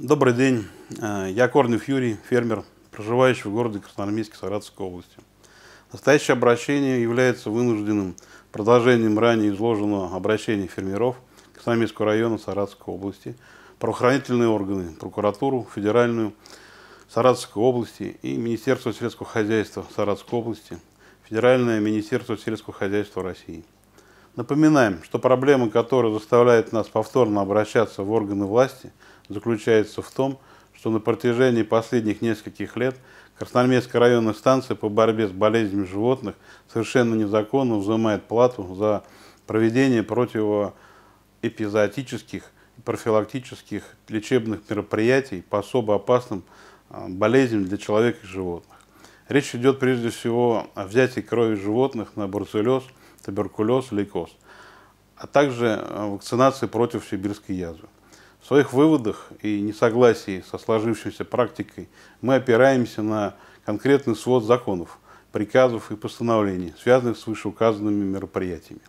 Добрый день. Э, я Корнев Юрий, фермер, проживающий в городе Красноармейске Саратовской области. Настоящее обращение является вынужденным продолжением ранее изложенного обращения фермеров Красноармейского района Саратовской области, правоохранительные органы, прокуратуру, федеральную Саратовской области и Министерство сельского хозяйства Саратовской области, Федеральное министерство сельского хозяйства России. Напоминаем, что проблема, которая заставляет нас повторно обращаться в органы власти – заключается в том, что на протяжении последних нескольких лет Красноармейская районная станция по борьбе с болезнями животных совершенно незаконно взимает плату за проведение противоэпизоотических и профилактических лечебных мероприятий по особо опасным а, болезням для человека и животных. Речь идет прежде всего о взятии крови животных на бруцеллез, туберкулез, лейкоз, а также а, вакцинации против сибирской язвы. В своих выводах и несогласии со сложившейся практикой мы опираемся на конкретный свод законов, приказов и постановлений, связанных с вышеуказанными мероприятиями.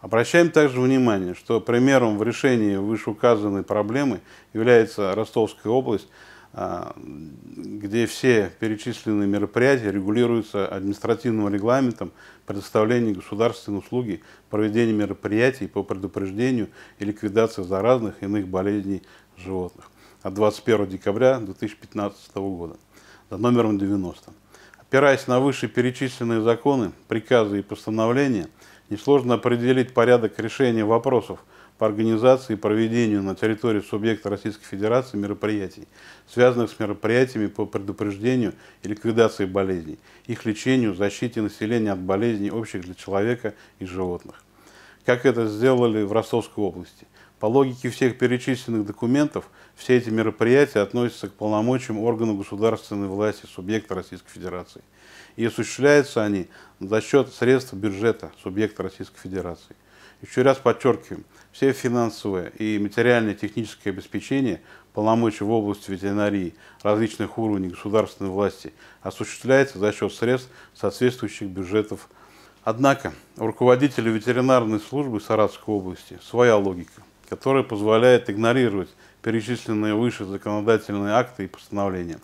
Обращаем также внимание, что примером в решении вышеуказанной проблемы является Ростовская область – а, где все перечисленные мероприятия регулируются административным регламентом предоставления государственной услуги, проведения мероприятий по предупреждению и ликвидации заразных иных болезней животных от 21 декабря 2015 года за номером 90. Опираясь на вышеперечисленные законы, приказы и постановления, несложно определить порядок решения вопросов – по организации и проведению на территории субъекта Российской Федерации мероприятий, связанных с мероприятиями по предупреждению и ликвидации болезней, их лечению, защите населения от болезней, общих для человека и животных. Как это сделали в Ростовской области. По логике всех перечисленных документов, все эти мероприятия относятся к полномочиям органов государственной власти субъекта Российской Федерации. И осуществляются они за счет средств бюджета субъекта Российской Федерации. Еще раз подчеркиваем, все финансовые и материальное техническое обеспечение полномочий в области ветеринарии различных уровней государственной власти осуществляется за счет средств соответствующих бюджетов. Однако у руководителя ветеринарной службы Саратовской области своя логика, которая позволяет игнорировать перечисленные выше законодательные акты и постановления.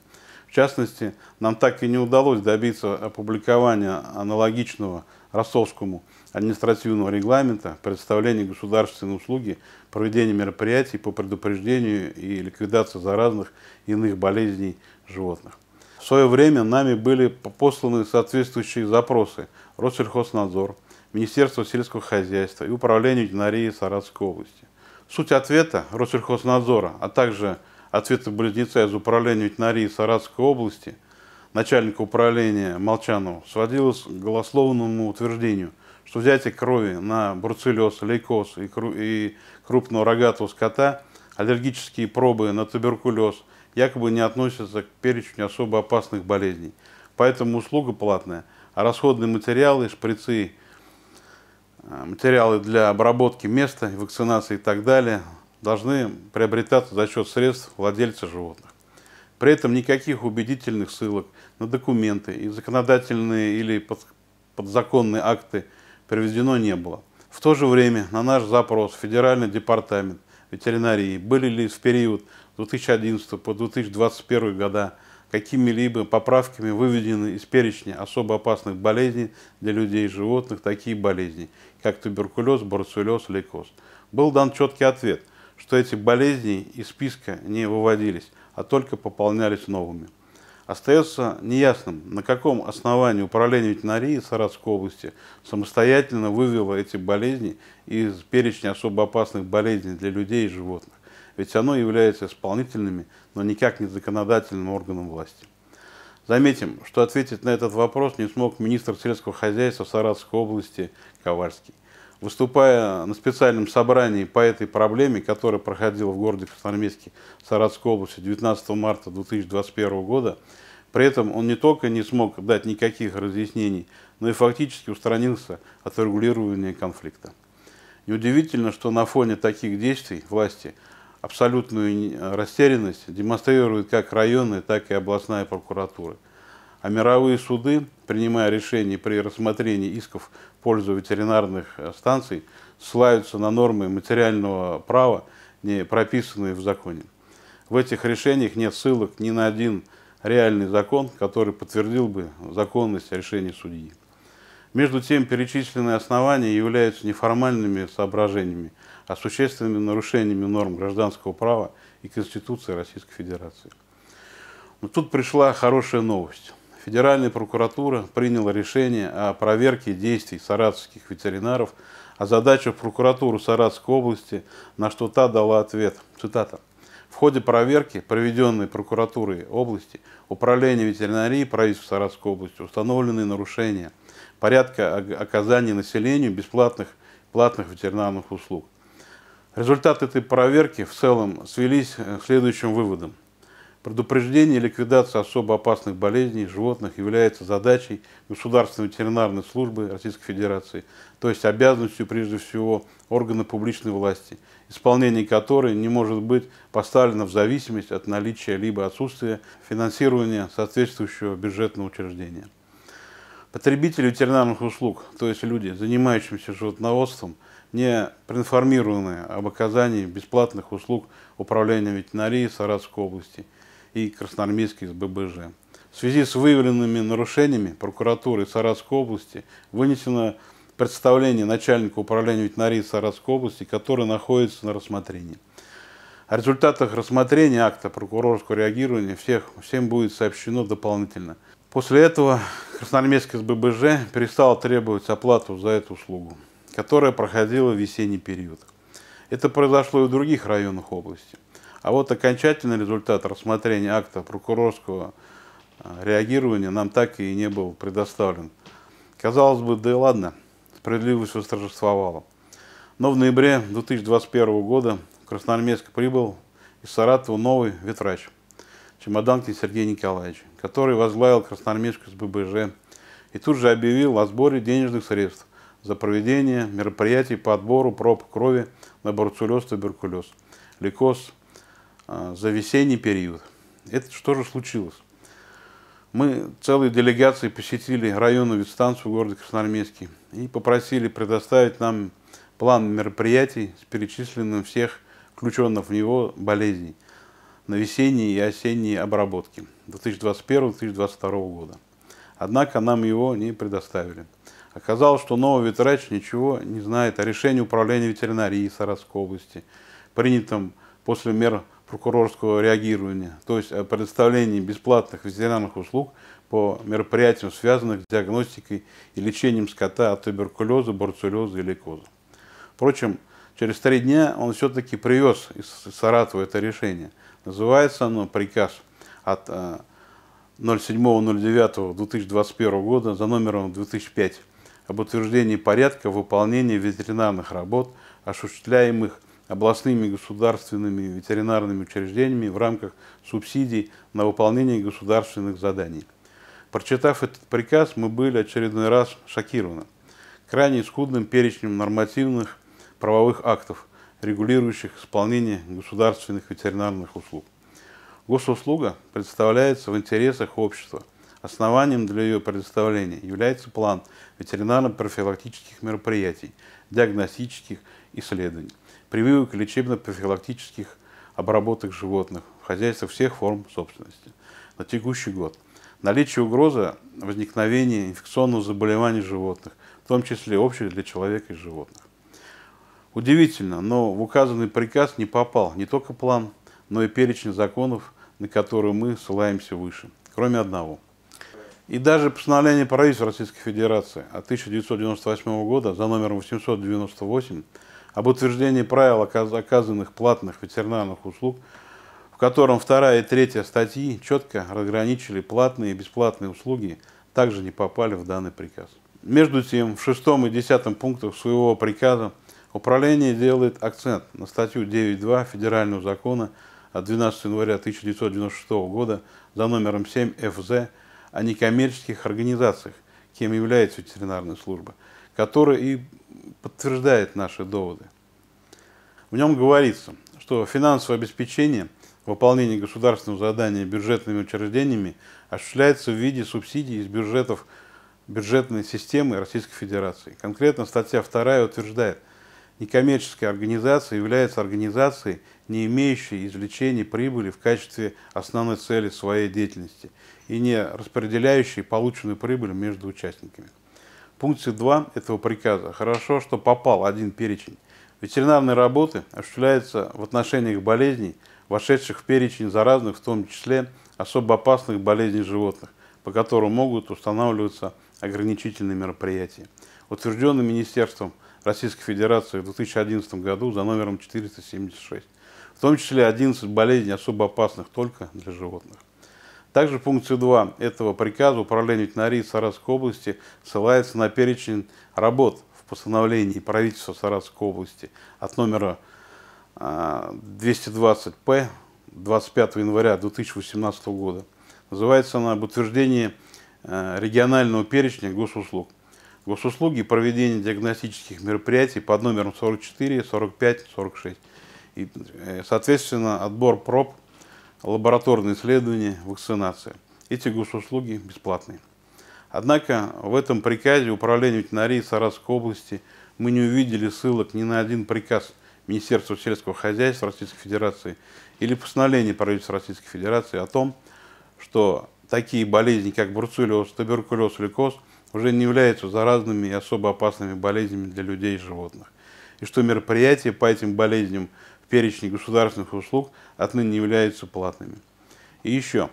В частности, нам так и не удалось добиться опубликования аналогичного Ростовскому административного регламента, предоставления государственной услуги, проведения мероприятий по предупреждению и ликвидации заразных иных болезней животных. В свое время нами были посланы соответствующие запросы Россельхознадзор, Министерство сельского хозяйства и Управление ветеринарии Саратовской области. Суть ответа Россельхознадзора, а также ответы близнеца из Управления ветеринарии Саратовской области, начальника управления Молчанова, сводилась к голословному утверждению – что взятие крови на бруцеллез, лейкоз и, и крупного рогатого скота, аллергические пробы на туберкулез якобы не относятся к перечню особо опасных болезней. Поэтому услуга платная, а расходные материалы, шприцы, э, материалы для обработки места, вакцинации и так далее должны приобретаться за счет средств владельца животных. При этом никаких убедительных ссылок на документы и законодательные или подзаконные акты – привезено не было. В то же время на наш запрос Федеральный департамент ветеринарии были ли в период 2011 по 2021 года какими-либо поправками выведены из перечня особо опасных болезней для людей и животных такие болезни, как туберкулез, барцеллез, лейкоз. Был дан четкий ответ, что эти болезни из списка не выводились, а только пополнялись новыми. Остается неясным, на каком основании Управление ветеринарии Саратовской области самостоятельно вывело эти болезни из перечня особо опасных болезней для людей и животных. Ведь оно является исполнительными, но никак не законодательным органом власти. Заметим, что ответить на этот вопрос не смог министр сельского хозяйства Саратовской области Ковальский выступая на специальном собрании по этой проблеме, которое проходило в городе Красноармейске Саратской области 19 марта 2021 года, при этом он не только не смог дать никаких разъяснений, но и фактически устранился от регулирования конфликта. Неудивительно, что на фоне таких действий власти абсолютную растерянность демонстрируют как районная, так и областная прокуратура. А мировые суды, принимая решения при рассмотрении исков пользу ветеринарных э, станций ссылаются на нормы материального права, не прописанные в законе. В этих решениях нет ссылок ни на один реальный закон, который подтвердил бы законность решения судьи. Между тем, перечисленные основания являются не формальными соображениями, а существенными нарушениями норм гражданского права и Конституции Российской Федерации. Но ну, тут пришла хорошая новость. Федеральная прокуратура приняла решение о проверке действий саратовских ветеринаров, а задачах прокуратуру Саратовской области, на что та дала ответ. Цитата. В ходе проверки, проведенной прокуратурой области, управление ветеринарии правительства Саратовской области установлены нарушения порядка оказания населению бесплатных платных ветеринарных услуг. Результаты этой проверки в целом свелись э, к следующим выводам. Предупреждение и ликвидация особо опасных болезней животных является задачей Государственной ветеринарной службы Российской Федерации, то есть обязанностью прежде всего органа публичной власти, исполнение которой не может быть поставлено в зависимость от наличия либо отсутствия финансирования соответствующего бюджетного учреждения. Потребители ветеринарных услуг, то есть люди, занимающиеся животноводством, не проинформированы об оказании бесплатных услуг управления ветеринарии Саратовской области – и красноармейских с ББЖ. В связи с выявленными нарушениями прокуратуры Саратской области вынесено представление начальнику управления ветеринарии Саратской области, которое находится на рассмотрении. О результатах рассмотрения акта прокурорского реагирования всех, всем будет сообщено дополнительно. После этого Красноармейский СББЖ перестал требовать оплату за эту услугу, которая проходила в весенний период. Это произошло и в других районах области. А вот окончательный результат рассмотрения акта прокурорского а, реагирования нам так и не был предоставлен. Казалось бы, да и ладно, справедливость восторжествовала. Но в ноябре 2021 года в Красноармейск прибыл из Саратова новый ветрач Чемоданкин Сергей Николаевич, который возглавил Красноармейскую СББЖ и тут же объявил о сборе денежных средств за проведение мероприятий по отбору проб крови на борцулез, туберкулез, лейкоз, а, за весенний период. Это что же случилось? Мы целой делегацией посетили районную ветстанцию города Красноармейский и попросили предоставить нам план мероприятий с перечисленным всех включенных в него болезней на весенние и осенние обработки 2021-2022 года. Однако нам его не предоставили. Оказалось, что новый ветрач ничего не знает о решении управления ветеринарии Саратовской области, принятом после мер прокурорского реагирования, то есть о э, предоставлении бесплатных ветеринарных услуг по мероприятиям, связанным с диагностикой и лечением скота от туберкулеза, борцулеза и лейкоза. Впрочем, через три дня он все-таки привез из Саратова это решение. Называется оно приказ от 07.09.2021 э, года за номером 2005 об утверждении порядка выполнения ветеринарных работ, осуществляемых областными государственными ветеринарными учреждениями в рамках субсидий на выполнение государственных заданий. Прочитав этот приказ, мы были очередной раз шокированы крайне скудным перечнем нормативных правовых актов, регулирующих исполнение государственных ветеринарных услуг. Госуслуга представляется в интересах общества. Основанием для ее предоставления является план ветеринарно-профилактических мероприятий, диагностических исследований прививок лечебно-профилактических обработок животных в хозяйстве всех форм собственности на текущий год. Наличие угрозы возникновения инфекционных заболеваний животных, в том числе общих для человека и животных. Удивительно, но в указанный приказ не попал не только план, но и перечень законов, на которые мы ссылаемся выше, кроме одного. И даже постановление правительства Российской Федерации от 1998 года за номером 898 об утверждении правил оказанных платных ветеринарных услуг, в котором вторая и третья статьи четко разграничили платные и бесплатные услуги, также не попали в данный приказ. Между тем, в шестом и десятом пунктах своего приказа управление делает акцент на статью 9.2 Федерального закона от 12 января 1996 года за номером 7 ФЗ о некоммерческих организациях, кем является ветеринарная служба – который и подтверждает наши доводы. В нем говорится, что финансовое обеспечение выполнения государственного задания бюджетными учреждениями осуществляется в виде субсидий из бюджетов бюджетной системы Российской Федерации. Конкретно статья 2 утверждает, некоммерческая организация является организацией, не имеющей извлечения прибыли в качестве основной цели своей деятельности и не распределяющей полученную прибыль между участниками пункте 2 этого приказа хорошо, что попал один перечень. Ветеринарные работы осуществляются в отношениях болезней, вошедших в перечень заразных, в том числе особо опасных болезней животных, по которым могут устанавливаться ограничительные мероприятия, утвержденный Министерством Российской Федерации в 2011 году за номером 476, в том числе 11 болезней особо опасных только для животных. Также функцию 2 этого приказа Управление ветеринарии Саратовской области ссылается на перечень работ в постановлении правительства Саратовской области от номера 220-П а, 25 января 2018 года. Называется она «Об утверждении а, регионального перечня госуслуг». Госуслуги и проведение диагностических мероприятий под номером 44, 45, 46. И, э, соответственно, отбор проб лабораторные исследования, вакцинация. Эти госуслуги бесплатные. Однако в этом приказе Управления ветеринарии Саратовской области мы не увидели ссылок ни на один приказ Министерства сельского хозяйства Российской Федерации или постановление правительства Российской Федерации о том, что такие болезни, как бруцеллез, туберкулез, лейкоз, уже не являются заразными и особо опасными болезнями для людей и животных. И что мероприятия по этим болезням – перечне государственных услуг отныне являются платными. И еще,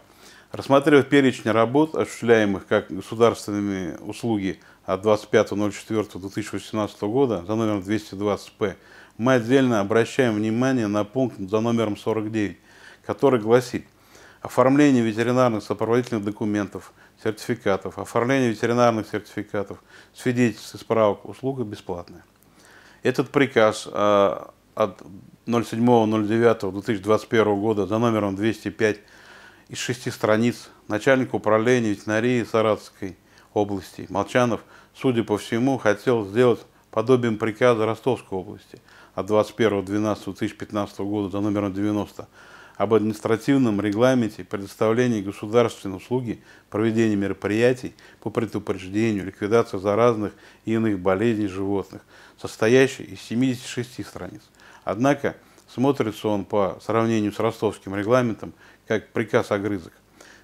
рассматривая перечень работ, осуществляемых как государственными услуги от 25.04.2018 года за номером 220-П, мы отдельно обращаем внимание на пункт за номером 49, который гласит «Оформление ветеринарных сопроводительных документов, сертификатов, оформление ветеринарных сертификатов, свидетельств и справок услуга бесплатная». Этот приказ э, от 07.09.2021 года за номером 205 из шести страниц начальник управления ветеринарии Саратовской области Молчанов, судя по всему, хотел сделать подобием приказа Ростовской области от 21.12.2015 года за номером 90 об административном регламенте предоставления государственной услуги, проведения мероприятий по предупреждению, ликвидации заразных и иных болезней животных, состоящей из 76 страниц. Однако смотрится он по сравнению с ростовским регламентом как приказ огрызок.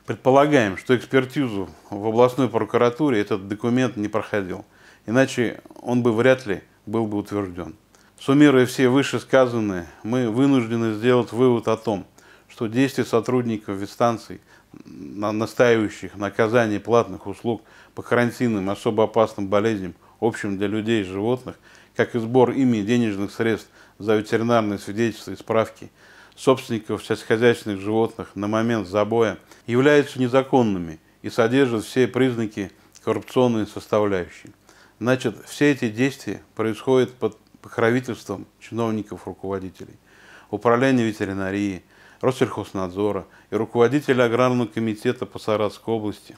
Предполагаем, что экспертизу в областной прокуратуре этот документ не проходил, иначе он бы вряд ли был бы утвержден. Суммируя все вышесказанное, мы вынуждены сделать вывод о том, что действия сотрудников ветстанций настаивающих на оказании платных услуг по карантинным особо опасным болезням, общим для людей и животных, как и сбор ими денежных средств за ветеринарные свидетельства и справки собственников сельскохозяйственных животных на момент забоя являются незаконными и содержат все признаки коррупционной составляющей. Значит, все эти действия происходят под покровительством чиновников-руководителей, управления ветеринарии, Россельхознадзора и руководителя Аграрного комитета по Саратской области.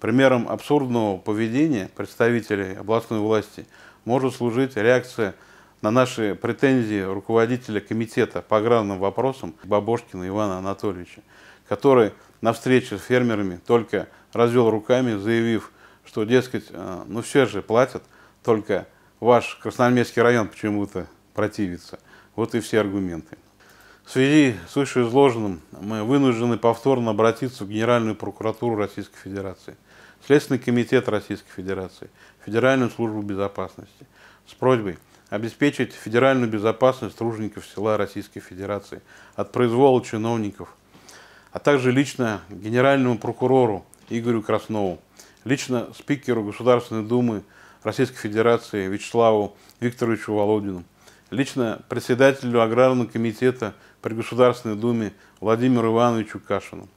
Примером абсурдного поведения представителей областной власти может служить реакция на наши претензии руководителя комитета по аграрным вопросам Бабошкина Ивана Анатольевича, который на встрече с фермерами только развел руками, заявив, что, дескать, э, ну все же платят, только ваш Красноармейский район почему-то противится. Вот и все аргументы. В связи с вышеизложенным мы вынуждены повторно обратиться в Генеральную прокуратуру Российской Федерации, Следственный комитет Российской Федерации, Федеральную службу безопасности с просьбой – обеспечить федеральную безопасность тружеников села Российской Федерации от произвола чиновников, а также лично генеральному прокурору Игорю Краснову, лично спикеру Государственной Думы Российской Федерации Вячеславу Викторовичу Володину, лично председателю Аграрного комитета при Государственной Думе Владимиру Ивановичу Кашину,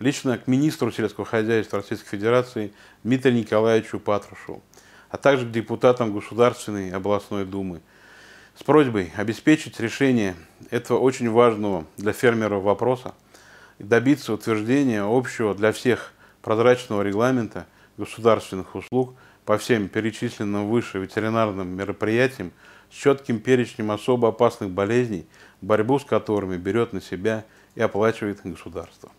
лично к министру сельского хозяйства Российской Федерации Дмитрию Николаевичу Патрушеву, а также к депутатам Государственной и областной думы с просьбой обеспечить решение этого очень важного для фермеров вопроса и добиться утверждения общего для всех прозрачного регламента государственных услуг по всем перечисленным выше ветеринарным мероприятиям с четким перечнем особо опасных болезней, борьбу с которыми берет на себя и оплачивает государство.